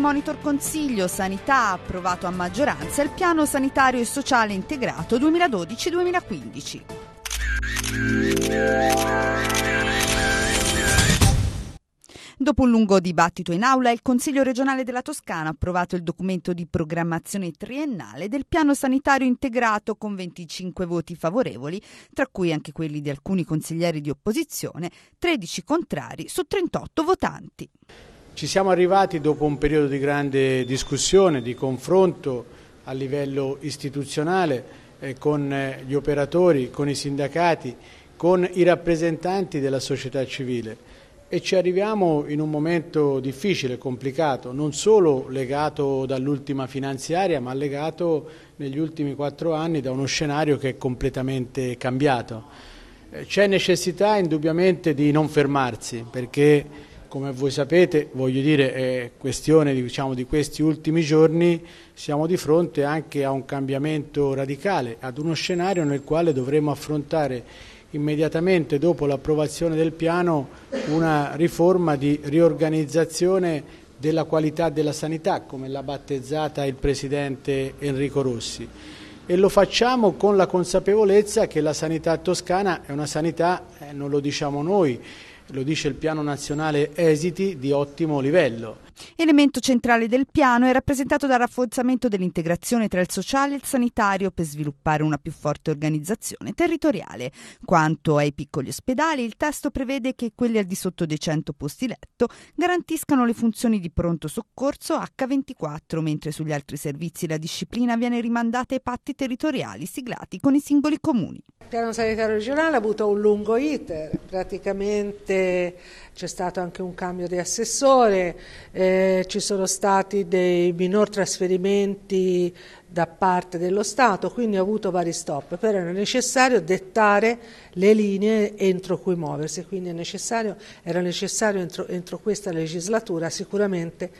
Monitor Consiglio Sanità ha approvato a maggioranza il piano sanitario e sociale integrato 2012-2015. Dopo un lungo dibattito in aula, il Consiglio regionale della Toscana ha approvato il documento di programmazione triennale del piano sanitario integrato con 25 voti favorevoli, tra cui anche quelli di alcuni consiglieri di opposizione, 13 contrari su 38 votanti. Ci siamo arrivati dopo un periodo di grande discussione, di confronto a livello istituzionale eh, con eh, gli operatori, con i sindacati, con i rappresentanti della società civile e ci arriviamo in un momento difficile, complicato, non solo legato dall'ultima finanziaria ma legato negli ultimi quattro anni da uno scenario che è completamente cambiato. Eh, c'è necessità indubbiamente di non fermarsi perché come voi sapete, voglio dire, è questione diciamo, di questi ultimi giorni, siamo di fronte anche a un cambiamento radicale, ad uno scenario nel quale dovremo affrontare immediatamente dopo l'approvazione del piano una riforma di riorganizzazione della qualità della sanità, come l'ha battezzata il Presidente Enrico Rossi. E lo facciamo con la consapevolezza che la sanità toscana è una sanità, eh, non lo diciamo noi, lo dice il piano nazionale esiti di ottimo livello Elemento centrale del piano è rappresentato dal rafforzamento dell'integrazione tra il sociale e il sanitario per sviluppare una più forte organizzazione territoriale. Quanto ai piccoli ospedali, il testo prevede che quelli al di sotto dei 100 posti letto garantiscano le funzioni di pronto soccorso H24, mentre sugli altri servizi la disciplina viene rimandata ai patti territoriali siglati con i singoli comuni. Il piano sanitario regionale ha avuto un lungo iter, praticamente c'è stato anche un cambio di assessore. Eh, ci sono stati dei minor trasferimenti da parte dello Stato, quindi ho avuto vari stop, però era necessario dettare le linee entro cui muoversi, quindi necessario, era necessario entro, entro questa legislatura sicuramente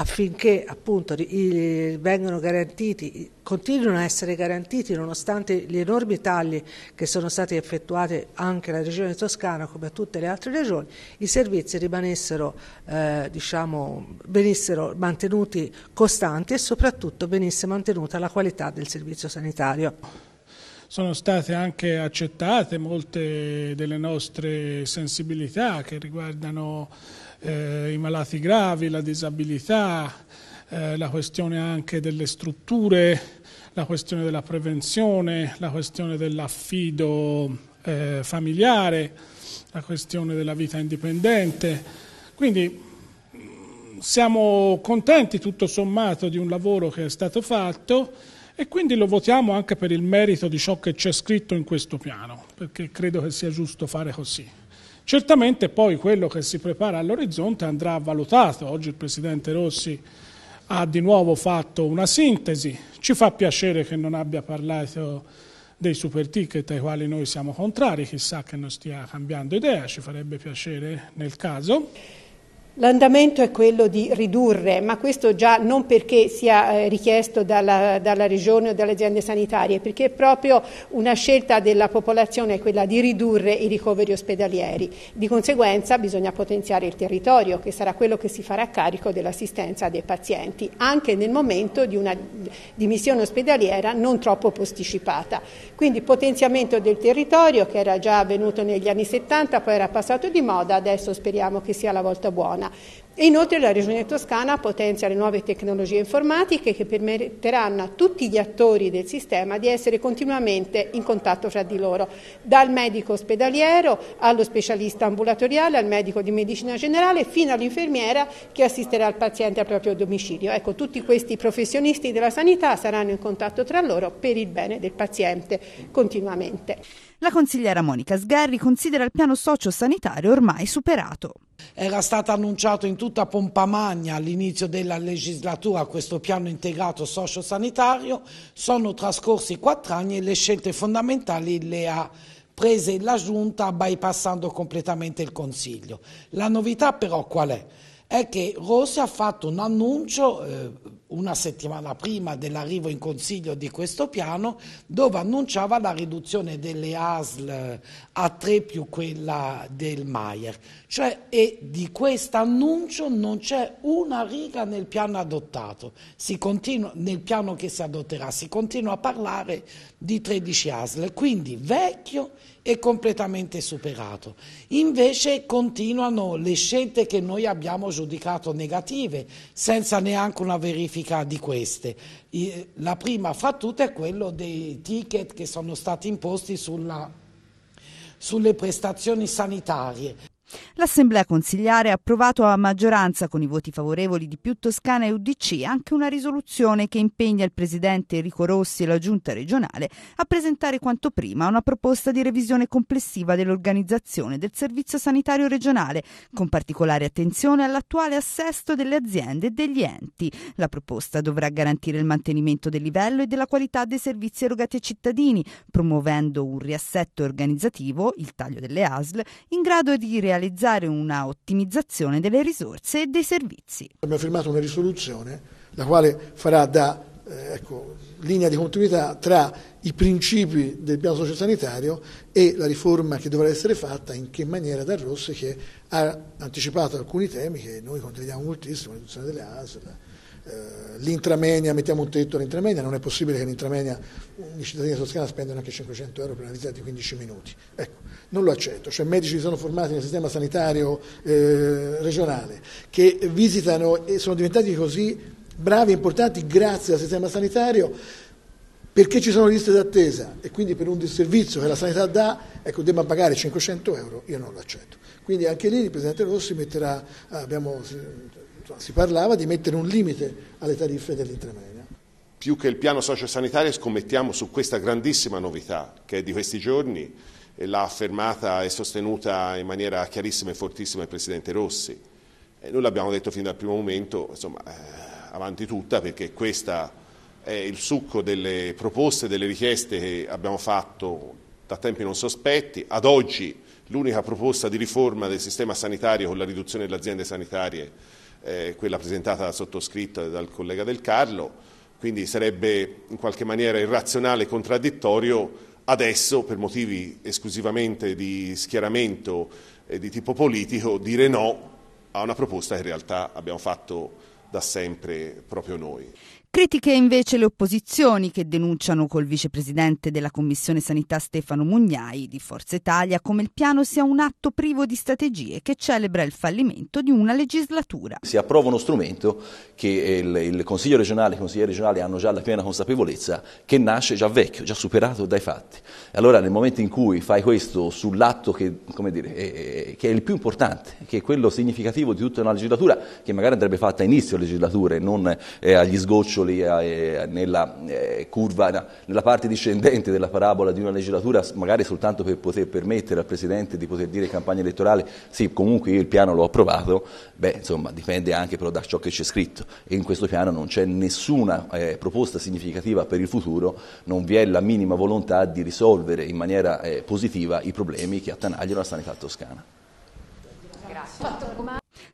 affinché appunto vengano garantiti, continuino a essere garantiti nonostante gli enormi tagli che sono stati effettuati anche alla regione toscana come a tutte le altre regioni, i servizi rimanessero eh, diciamo, venissero mantenuti costanti e soprattutto venisse mantenuta la qualità del servizio sanitario. Sono state anche accettate molte delle nostre sensibilità che riguardano eh, i malati gravi, la disabilità, eh, la questione anche delle strutture, la questione della prevenzione, la questione dell'affido eh, familiare, la questione della vita indipendente. Quindi mm, siamo contenti tutto sommato di un lavoro che è stato fatto e quindi lo votiamo anche per il merito di ciò che c'è scritto in questo piano, perché credo che sia giusto fare così. Certamente poi quello che si prepara all'orizzonte andrà valutato. Oggi il Presidente Rossi ha di nuovo fatto una sintesi. Ci fa piacere che non abbia parlato dei super ticket ai quali noi siamo contrari, chissà che non stia cambiando idea, ci farebbe piacere nel caso. L'andamento è quello di ridurre, ma questo già non perché sia eh, richiesto dalla, dalla, Regione o dalle aziende sanitarie, perché è proprio una scelta della popolazione quella di ridurre i ricoveri ospedalieri. Di conseguenza bisogna potenziare il territorio, che sarà quello che si farà carico dell'assistenza dei pazienti, anche nel momento di una dimissione ospedaliera non troppo posticipata. Quindi potenziamento del territorio, che era già avvenuto negli anni 70, poi era passato di moda, adesso speriamo che sia la volta buona. Toscana. E inoltre la Regione Toscana potenzia le nuove tecnologie informatiche che permetteranno a tutti gli attori del sistema di essere continuamente in contatto fra di loro, dal medico ospedaliero allo specialista ambulatoriale, al medico di medicina generale fino all'infermiera che assisterà il paziente al proprio domicilio. Ecco, tutti questi professionisti della sanità saranno in contatto tra loro per il bene del paziente continuamente. La consigliera Monica Sgarri considera il piano socio-sanitario ormai superato. Era stato annunciato in tutta pompa magna all'inizio della legislatura questo piano integrato sociosanitario. sono trascorsi quattro anni e le scelte fondamentali le ha prese la Giunta bypassando completamente il Consiglio. La novità però qual è? È che Rossi ha fatto un annuncio... Eh, una settimana prima dell'arrivo in consiglio di questo piano, dove annunciava la riduzione delle ASL a 3 più quella del Maier. Cioè, e di questo annuncio non c'è una riga nel piano adottato, continua, nel piano che si adotterà, si continua a parlare di 13 ASL, quindi vecchio è completamente superato. Invece continuano le scelte che noi abbiamo giudicato negative, senza neanche una verifica di queste. La prima fra tutte è quella dei ticket che sono stati imposti sulla sulle prestazioni sanitarie. L'Assemblea consigliare ha approvato a maggioranza con i voti favorevoli di più Toscana e UDC anche una risoluzione che impegna il presidente Enrico Rossi e la giunta regionale a presentare quanto prima una proposta di revisione complessiva dell'organizzazione del servizio sanitario regionale, con particolare attenzione all'attuale assesto delle aziende e degli enti. La proposta dovrà garantire il mantenimento del livello e della qualità dei servizi erogati ai cittadini, promuovendo un riassetto organizzativo, il taglio delle ASL, in grado di realizzare realizzare una ottimizzazione delle risorse e dei servizi. Abbiamo firmato una risoluzione la quale farà da eh, ecco, linea di continuità tra i principi del piano sociosanitario e la riforma che dovrà essere fatta, in che maniera da Rossi che ha anticipato alcuni temi che noi condividiamo moltissimo, la riduzione delle ASL, eh, l'intramenia, mettiamo un tetto all'intramenia, non è possibile che l'intramenia di cittadini toscana spendano anche 500 euro per una visita di 15 minuti. Ecco, non lo accetto, cioè medici che sono formati nel sistema sanitario eh, regionale, che visitano e sono diventati così bravi e importanti grazie al sistema sanitario, perché ci sono liste d'attesa e quindi per un disservizio che la sanità dà, ecco, debba pagare 500 euro, io non lo accetto. Quindi anche lì il Presidente Rossi metterà, abbiamo Certo, si parlava di mettere un limite alle tariffe dell'intermedia. Più che il piano sociosanitario scommettiamo su questa grandissima novità che è di questi giorni e l'ha affermata e sostenuta in maniera chiarissima e fortissima il Presidente Rossi. E noi l'abbiamo detto fin dal primo momento, insomma, eh, avanti tutta perché questo è il succo delle proposte, delle richieste che abbiamo fatto da tempi non sospetti. Ad oggi l'unica proposta di riforma del sistema sanitario con la riduzione delle aziende sanitarie eh, quella presentata dal sottoscritto e dal collega Del Carlo, quindi sarebbe in qualche maniera irrazionale e contraddittorio adesso, per motivi esclusivamente di schieramento e di tipo politico, dire no a una proposta che in realtà abbiamo fatto da sempre proprio noi. Critiche invece le opposizioni che denunciano col vicepresidente della Commissione Sanità Stefano Mugnai di Forza Italia come il piano sia un atto privo di strategie che celebra il fallimento di una legislatura. Si approva uno strumento che eh, il, il Consiglio regionale e i consiglieri regionali hanno già la piena consapevolezza che nasce già vecchio, già superato dai fatti. Allora nel momento in cui fai questo sull'atto che, dire, è, che è il più importante, che è quello significativo di tutta una legislatura, che magari andrebbe fatta a inizio legislatura e non eh, agli sgocci bricioli eh, nella eh, curva, nella parte discendente della parabola di una legislatura, magari soltanto per poter permettere al Presidente di poter dire campagna elettorale sì, comunque io il piano l'ho approvato, beh, insomma, dipende anche però da ciò che c'è scritto e in questo piano non c'è nessuna eh, proposta significativa per il futuro, non vi è la minima volontà di risolvere in maniera eh, positiva i problemi che attanagliano la sanità toscana.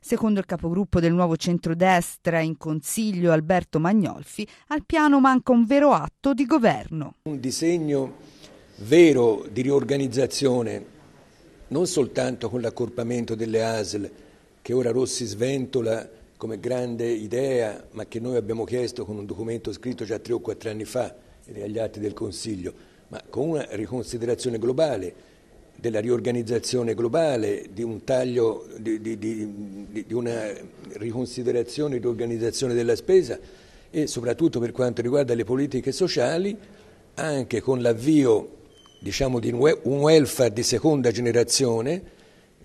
Secondo il capogruppo del nuovo centrodestra in Consiglio Alberto Magnolfi, al piano manca un vero atto di governo. Un disegno vero di riorganizzazione, non soltanto con l'accorpamento delle ASL, che ora Rossi sventola come grande idea, ma che noi abbiamo chiesto con un documento scritto già tre o quattro anni fa ed agli atti del Consiglio, ma con una riconsiderazione globale della riorganizzazione globale, di un taglio, di, di, di, di una riconsiderazione di organizzazione della spesa e soprattutto per quanto riguarda le politiche sociali, anche con l'avvio diciamo, di un welfare di seconda generazione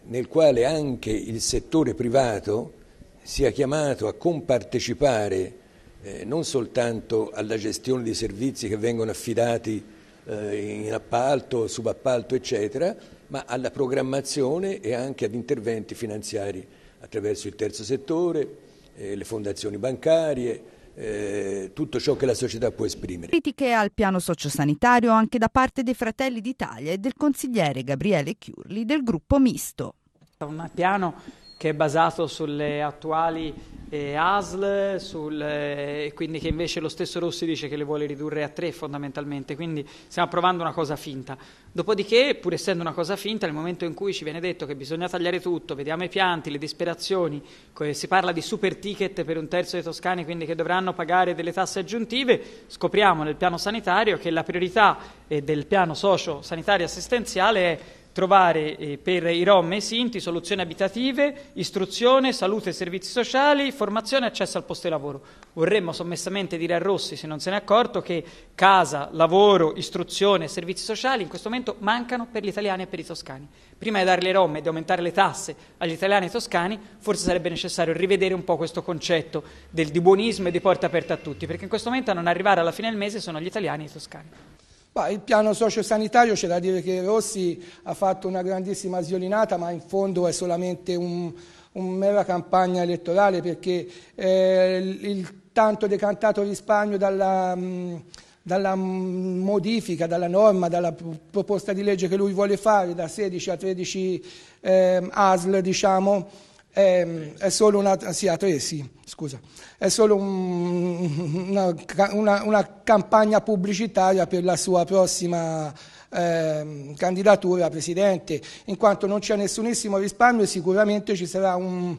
nel quale anche il settore privato sia chiamato a compartecipare eh, non soltanto alla gestione di servizi che vengono affidati eh, in appalto, subappalto eccetera, ma alla programmazione e anche ad interventi finanziari attraverso il terzo settore, eh, le fondazioni bancarie, eh, tutto ciò che la società può esprimere. Critiche al piano sociosanitario anche da parte dei Fratelli d'Italia e del consigliere Gabriele Chiurli del gruppo misto. Un piano che è basato sulle attuali eh, ASL, sul, eh, quindi che invece lo stesso Rossi dice che le vuole ridurre a tre fondamentalmente, quindi stiamo provando una cosa finta. Dopodiché, pur essendo una cosa finta, nel momento in cui ci viene detto che bisogna tagliare tutto, vediamo i pianti, le disperazioni, si parla di super ticket per un terzo dei toscani, quindi che dovranno pagare delle tasse aggiuntive, scopriamo nel piano sanitario che la priorità eh, del piano socio-sanitario assistenziale è trovare eh, per i Rom e i Sinti soluzioni abitative, istruzione, salute e servizi sociali, formazione e accesso al posto di lavoro. Vorremmo sommessamente dire a Rossi, se non se n'è accorto, che casa, lavoro, istruzione e servizi sociali in questo momento mancano per gli italiani e per i toscani. Prima di darle ai Rom e di aumentare le tasse agli italiani e ai toscani, forse sarebbe necessario rivedere un po' questo concetto del, di buonismo e di porta aperta a tutti, perché in questo momento a non arrivare alla fine del mese sono gli italiani e i toscani il piano sociosanitario c'è da dire che Rossi ha fatto una grandissima sviolinata, ma in fondo è solamente un, un mera campagna elettorale perché eh, il tanto decantato risparmio dalla, mm, dalla, mm, modifica, dalla norma, dalla proposta di legge che lui vuole fare da 16 a 13 eh, ASL, diciamo, è, ehm, è, solo una, ah, sì, a tre, scusa. È solo un, una, una, una, campagna pubblicitaria per la sua prossima eh, candidatura a presidente, in quanto non c'è nessunissimo risparmio sicuramente ci sarà un,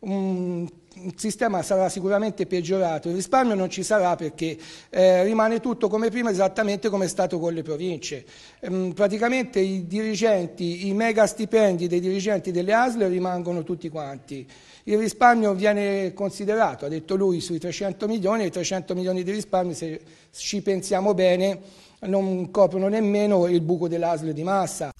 un il sistema sarà sicuramente peggiorato, il risparmio non ci sarà perché eh, rimane tutto come prima esattamente come è stato con le province. Ehm, praticamente i dirigenti, i mega stipendi dei dirigenti delle ASL rimangono tutti quanti. Il risparmio viene considerato, ha detto lui, sui 300 milioni, e 300 milioni di risparmio, se ci pensiamo bene, non coprono nemmeno il buco dell'ASL di massa.